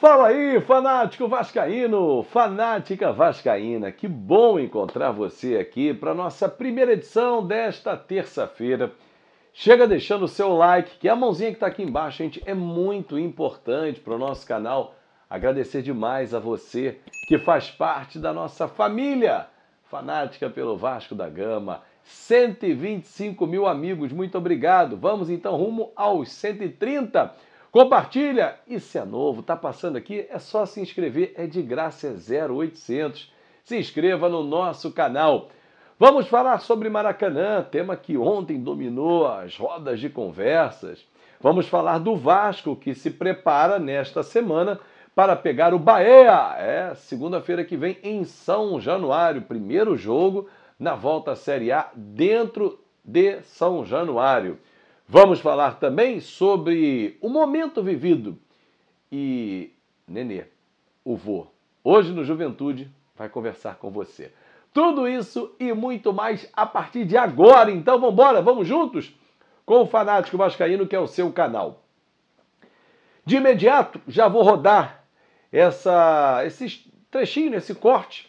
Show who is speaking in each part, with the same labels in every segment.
Speaker 1: Fala aí, fanático vascaíno, fanática vascaína. Que bom encontrar você aqui para nossa primeira edição desta terça-feira. Chega deixando o seu like, que é a mãozinha que está aqui embaixo, gente, é muito importante para o nosso canal. Agradecer demais a você que faz parte da nossa família fanática pelo Vasco da Gama. 125 mil amigos, muito obrigado. Vamos então rumo aos 130 Compartilha! E se é novo, tá passando aqui, é só se inscrever, é de graça, é 0800. Se inscreva no nosso canal. Vamos falar sobre Maracanã, tema que ontem dominou as rodas de conversas. Vamos falar do Vasco, que se prepara nesta semana para pegar o Bahia. É, segunda-feira que vem em São Januário, primeiro jogo na volta à Série A dentro de São Januário. Vamos falar também sobre o momento vivido e Nenê, o vô, hoje no Juventude vai conversar com você. Tudo isso e muito mais a partir de agora. Então vamos embora, vamos juntos com o Fanático Vascaíno, que é o seu canal. De imediato, já vou rodar essa, esse trechinho, esse corte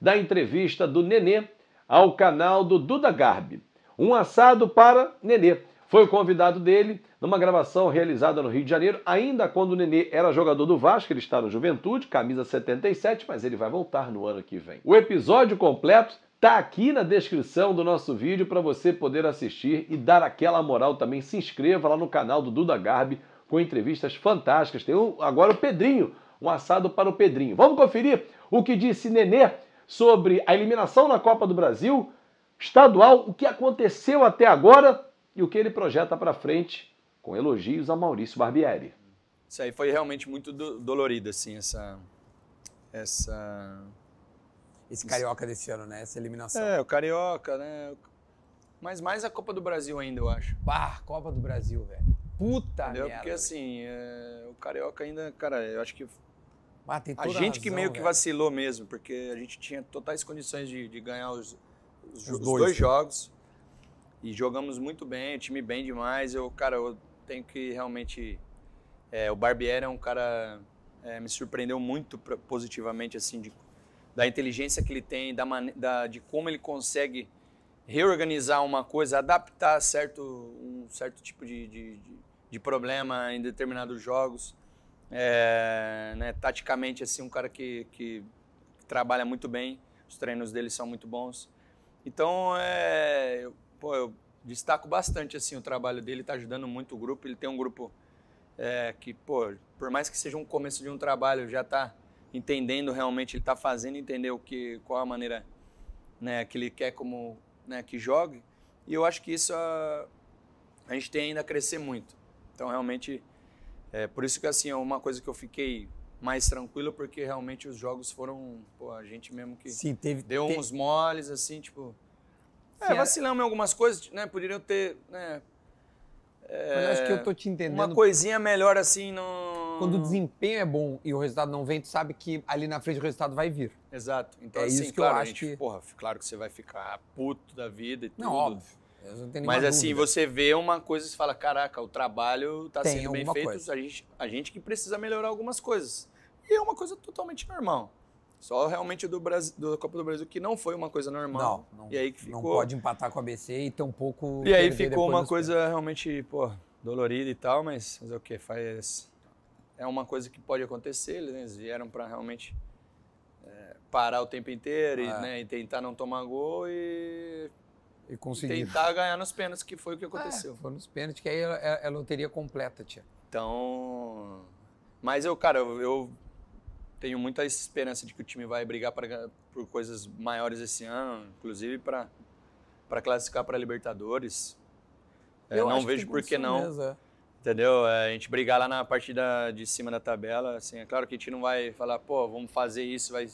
Speaker 1: da entrevista do Nenê ao canal do Duda Garbi. Um assado para Nenê. Foi o convidado dele numa gravação realizada no Rio de Janeiro, ainda quando o Nenê era jogador do Vasco, ele está no Juventude, camisa 77, mas ele vai voltar no ano que vem. O episódio completo tá aqui na descrição do nosso vídeo para você poder assistir e dar aquela moral também. Se inscreva lá no canal do Duda Garbi com entrevistas fantásticas. Tem um, agora o Pedrinho, um assado para o Pedrinho. Vamos conferir o que disse Nenê sobre a eliminação na Copa do Brasil, estadual, o que aconteceu até agora e o que ele projeta para frente, com elogios a Maurício Barbieri.
Speaker 2: Isso aí foi realmente muito do dolorido, assim, essa. essa... Esse carioca desse ano, né? Essa eliminação. É, o carioca, né? Mas mais a Copa do Brasil ainda, eu acho. bah Copa do Brasil, velho. Puta Entendeu? merda. Porque assim, é... o carioca ainda, cara, eu acho que ah, a gente razão, que meio que vacilou mesmo, porque a gente tinha totais condições de, de ganhar os, os, os dois, dois né? jogos. E jogamos muito bem, o time bem demais. Eu, cara, eu tenho que realmente. É, o Barbieri é um cara. É, me surpreendeu muito positivamente, assim, de, da inteligência que ele tem, da, da, de como ele consegue reorganizar uma coisa, adaptar certo, um certo tipo de, de, de problema em determinados jogos. É, né, taticamente, assim, um cara que, que, trabalha muito bem, os treinos dele são muito bons. Então, é, pô, eu destaco bastante assim o trabalho dele, está ajudando muito o grupo. Ele tem um grupo é, que, pô, por mais que seja um começo de um trabalho, já está entendendo realmente, ele está fazendo entender o que, qual a maneira né, que ele quer como né, que jogue. E eu acho que isso a, ah, a gente tem ainda a crescer muito. Então realmente é por isso que assim é uma coisa que eu fiquei mais tranquilo porque realmente os jogos foram pô, a gente mesmo que Sim, teve, deu teve... uns moles assim tipo
Speaker 1: é, é, vacilamos
Speaker 2: em algumas coisas, né? Poderiam ter, né? É... Mas acho que eu tô te entendendo. Uma coisinha melhor assim no. Quando o desempenho é bom e o resultado não vem, tu sabe que ali na frente o resultado vai vir. Exato. Então, é assim, isso que claro, eu acho gente, que. Porra, claro que você vai ficar puto da vida e tudo. Não, óbvio. Não Mas assim, dúvida. você vê uma coisa e fala: caraca, o trabalho tá Tem sendo bem feito, a gente, a gente que precisa melhorar algumas coisas. E é uma coisa totalmente normal. Só realmente do, Brasil, do Copa do Brasil, que não foi uma coisa normal. Não, não, e aí que ficou, não pode empatar com a bc e tampouco. pouco. E aí ficou uma coisa pés. realmente, pô, dolorida e tal, mas fazer é o que? Faz. É uma coisa que pode acontecer, eles né? vieram para realmente é, parar o tempo inteiro e, é. né, e, tentar não tomar gol e. E conseguir. Tentar ganhar nos pênaltis, que foi o que é, aconteceu. foi nos pênaltis, que aí é, é, é loteria completa, tia. Então. Mas eu, cara, eu, eu tenho muita esperança de que o time vai brigar pra, por coisas maiores esse ano, inclusive para classificar para Libertadores. É, não vejo por que não. Entendeu? É, a gente brigar lá na partida de cima da tabela, assim, é claro que a gente não vai falar, pô, vamos fazer isso, vai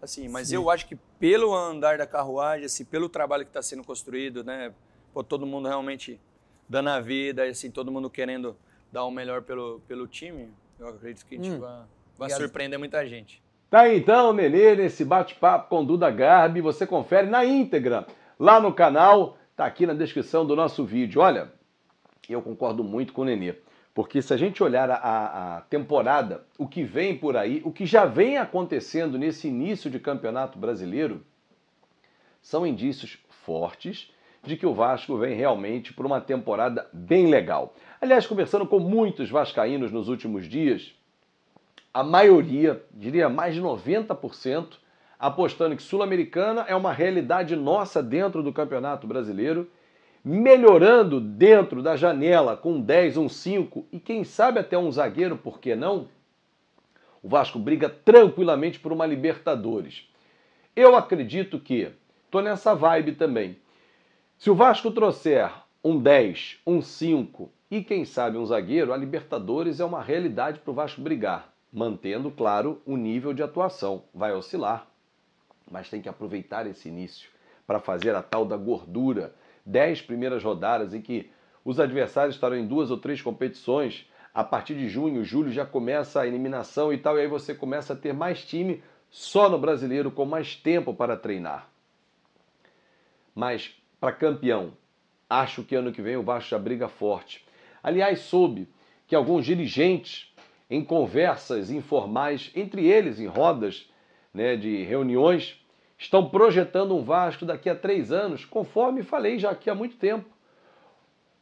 Speaker 2: assim, mas Sim. eu acho que pelo andar da carruagem, assim, pelo trabalho que está sendo construído, né, pô, todo mundo realmente dando a vida, assim, todo mundo querendo dar o melhor pelo, pelo time, eu acredito que a gente hum. vai Vai as... surpreender muita gente.
Speaker 1: Tá então, Nenê, nesse bate-papo com Duda Garbi, você confere na íntegra lá no canal, tá aqui na descrição do nosso vídeo. Olha, eu concordo muito com o Nenê, porque se a gente olhar a, a temporada, o que vem por aí, o que já vem acontecendo nesse início de campeonato brasileiro, são indícios fortes de que o Vasco vem realmente por uma temporada bem legal. Aliás, conversando com muitos vascaínos nos últimos dias, a maioria, diria mais de 90%, apostando que Sul-Americana é uma realidade nossa dentro do Campeonato Brasileiro, melhorando dentro da janela com um 10, um 5 e quem sabe até um zagueiro, por que não? O Vasco briga tranquilamente por uma Libertadores. Eu acredito que estou nessa vibe também. Se o Vasco trouxer um 10, um 5 e quem sabe um zagueiro, a Libertadores é uma realidade para o Vasco brigar mantendo, claro, o nível de atuação. Vai oscilar, mas tem que aproveitar esse início para fazer a tal da gordura. Dez primeiras rodadas em que os adversários estarão em duas ou três competições. A partir de junho, julho já começa a eliminação e tal, e aí você começa a ter mais time só no brasileiro, com mais tempo para treinar. Mas, para campeão, acho que ano que vem o Vasco já briga forte. Aliás, soube que alguns dirigentes em conversas informais, entre eles em rodas né, de reuniões, estão projetando um Vasco daqui a três anos, conforme falei já aqui há muito tempo.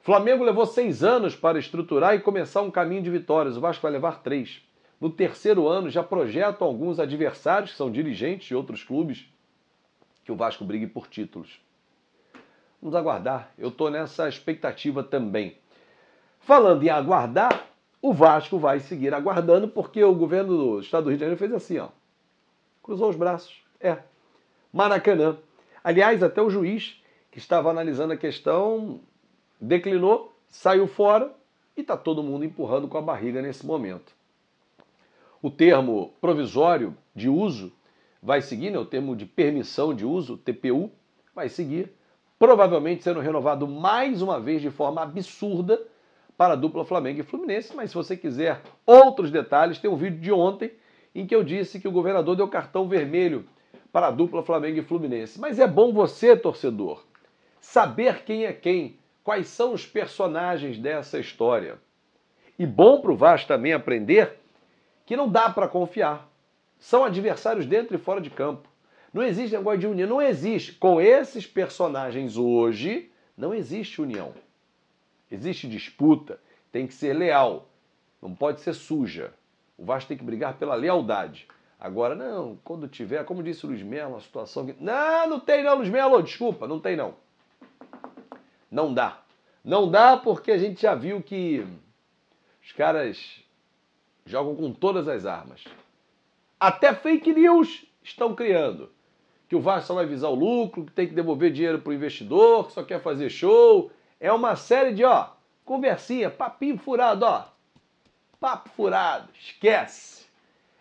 Speaker 1: O Flamengo levou seis anos para estruturar e começar um caminho de vitórias, o Vasco vai levar três. No terceiro ano já projetam alguns adversários, que são dirigentes de outros clubes, que o Vasco brigue por títulos. Vamos aguardar, eu estou nessa expectativa também. Falando em aguardar, o Vasco vai seguir aguardando, porque o governo do estado do Rio de Janeiro fez assim, ó. Cruzou os braços. É. Maracanã. Aliás, até o juiz que estava analisando a questão declinou, saiu fora e está todo mundo empurrando com a barriga nesse momento. O termo provisório de uso vai seguir, né, o termo de permissão de uso, TPU, vai seguir, provavelmente sendo renovado mais uma vez de forma absurda para a dupla Flamengo e Fluminense, mas se você quiser outros detalhes, tem um vídeo de ontem em que eu disse que o governador deu cartão vermelho para a dupla Flamengo e Fluminense. Mas é bom você, torcedor, saber quem é quem, quais são os personagens dessa história. E bom para o Vasco também aprender que não dá para confiar. São adversários dentro e fora de campo. Não existe negócio de união, não existe. Com esses personagens hoje, não existe união. Existe disputa, tem que ser leal, não pode ser suja. O Vasco tem que brigar pela lealdade. Agora, não, quando tiver, como disse o Luiz Melo, a situação que. Não, não tem não, Luiz Melo, desculpa, não tem não. Não dá. Não dá porque a gente já viu que os caras jogam com todas as armas. Até fake news estão criando. Que o Vasco só vai visar o lucro, que tem que devolver dinheiro para o investidor, que só quer fazer show, é uma série de, ó, conversinha, papinho furado, ó. Papo furado, esquece.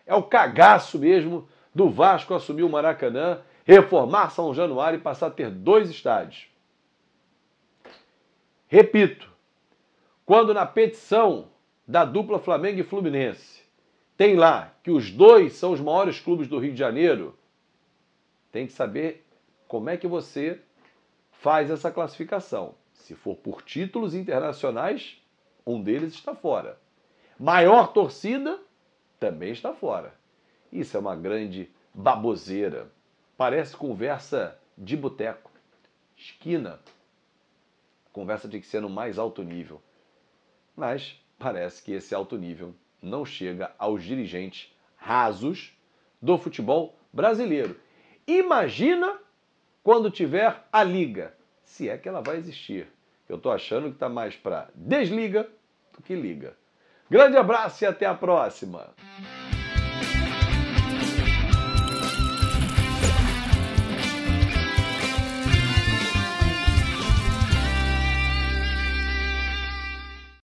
Speaker 1: É o cagaço mesmo do Vasco assumir o Maracanã, reformar São Januário e passar a ter dois estádios. Repito, quando na petição da dupla Flamengo e Fluminense tem lá que os dois são os maiores clubes do Rio de Janeiro, tem que saber como é que você faz essa classificação. Se for por títulos internacionais, um deles está fora. Maior torcida também está fora. Isso é uma grande baboseira. Parece conversa de boteco, esquina. A conversa tem que ser no mais alto nível. Mas parece que esse alto nível não chega aos dirigentes rasos do futebol brasileiro. Imagina quando tiver a liga se é que ela vai existir. Eu estou achando que está mais para desliga do que liga. Grande abraço e até a próxima!